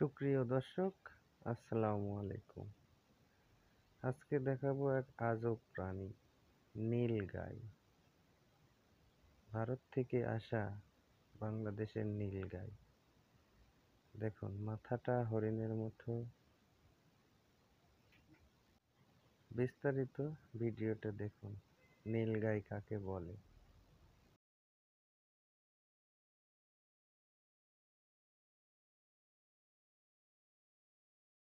সুপ্রিয় দর্শক আসসালামু আলাইকুম আজকে দেখাবো এক আজব প্রাণী নীল গাই ভারত থেকে আসা বাংলাদেশের নীল গাই দেখুন মাথাটা হরিণের মতো বিস্তারিত ভিডিওটা দেখুন নীল গাই কাকে বলে